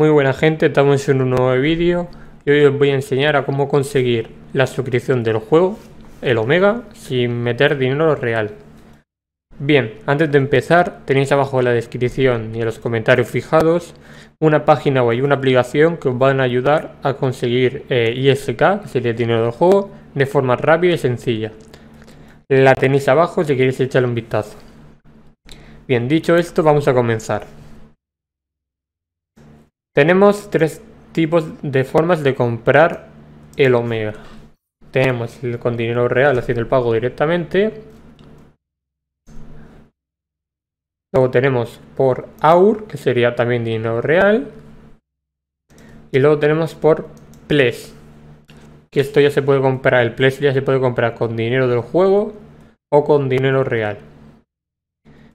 Muy buena gente, estamos en un nuevo vídeo y hoy os voy a enseñar a cómo conseguir la suscripción del juego, el Omega, sin meter dinero real. Bien, antes de empezar tenéis abajo en la descripción y en los comentarios fijados una página web y una aplicación que os van a ayudar a conseguir eh, ISK, que sería dinero del juego, de forma rápida y sencilla. La tenéis abajo si queréis echarle un vistazo. Bien, dicho esto vamos a comenzar. Tenemos tres tipos de formas de comprar el Omega. Tenemos con dinero real haciendo el pago directamente. Luego tenemos por AUR, que sería también dinero real. Y luego tenemos por PLES. Que esto ya se puede comprar, el PLES ya se puede comprar con dinero del juego o con dinero real.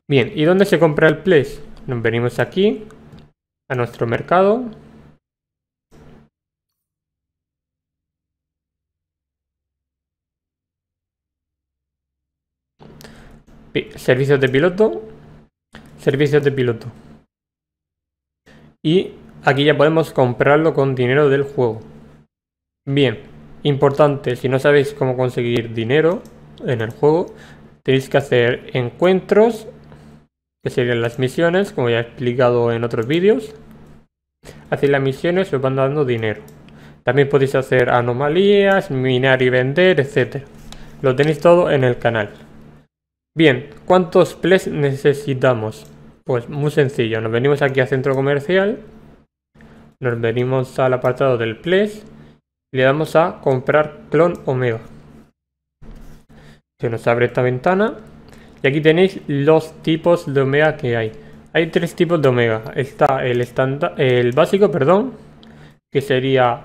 Bien, ¿y dónde se compra el PLES? Nos venimos aquí a nuestro mercado. Servicios de piloto. Servicios de piloto. Y aquí ya podemos comprarlo con dinero del juego. Bien, importante, si no sabéis cómo conseguir dinero en el juego, tenéis que hacer encuentros que serían las misiones, como ya he explicado en otros vídeos. Hacéis las misiones os van dando dinero. También podéis hacer anomalías, minar y vender, etc. Lo tenéis todo en el canal. Bien, ¿cuántos PLEs necesitamos? Pues muy sencillo, nos venimos aquí a centro comercial, nos venimos al apartado del PLEs. le damos a comprar clon omega. Se nos abre esta ventana y aquí tenéis los tipos de omega que hay. Hay tres tipos de omega. Está el, el básico, perdón, que sería...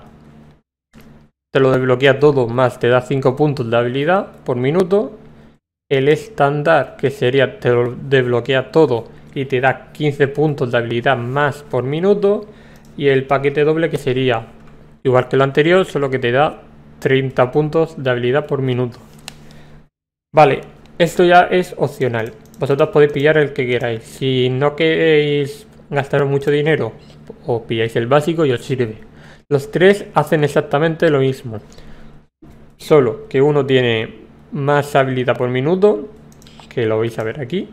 Te lo desbloquea todo, más te da 5 puntos de habilidad por minuto. El estándar, que sería te lo desbloquea todo y te da 15 puntos de habilidad más por minuto. Y el paquete doble, que sería igual que el anterior, solo que te da 30 puntos de habilidad por minuto. Vale, esto ya es opcional. Vosotros podéis pillar el que queráis. Si no queréis gastaros mucho dinero, os pilláis el básico y os sirve. Los tres hacen exactamente lo mismo. Solo que uno tiene más habilidad por minuto, que lo vais a ver aquí.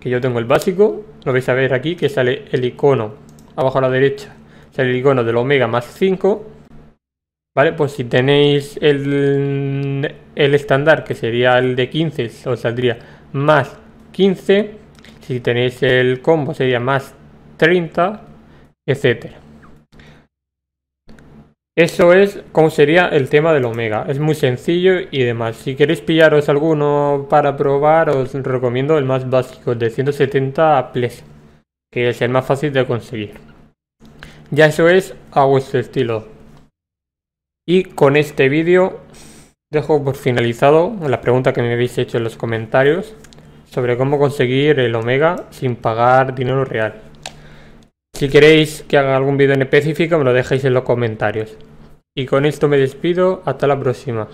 Que yo tengo el básico, lo vais a ver aquí, que sale el icono abajo a la derecha. Sale el icono del omega más 5 pues si tenéis el, estándar, que sería el de 15, os saldría más 15. Si tenéis el combo, sería más 30, etc. Eso es como sería el tema del Omega. Es muy sencillo y demás. Si queréis pillaros alguno para probar, os recomiendo el más básico, de 170 Ples, que es el más fácil de conseguir. Ya eso es a vuestro estilo. Y con este vídeo dejo por finalizado la pregunta que me habéis hecho en los comentarios sobre cómo conseguir el Omega sin pagar dinero real. Si queréis que haga algún vídeo en específico me lo dejáis en los comentarios. Y con esto me despido, hasta la próxima.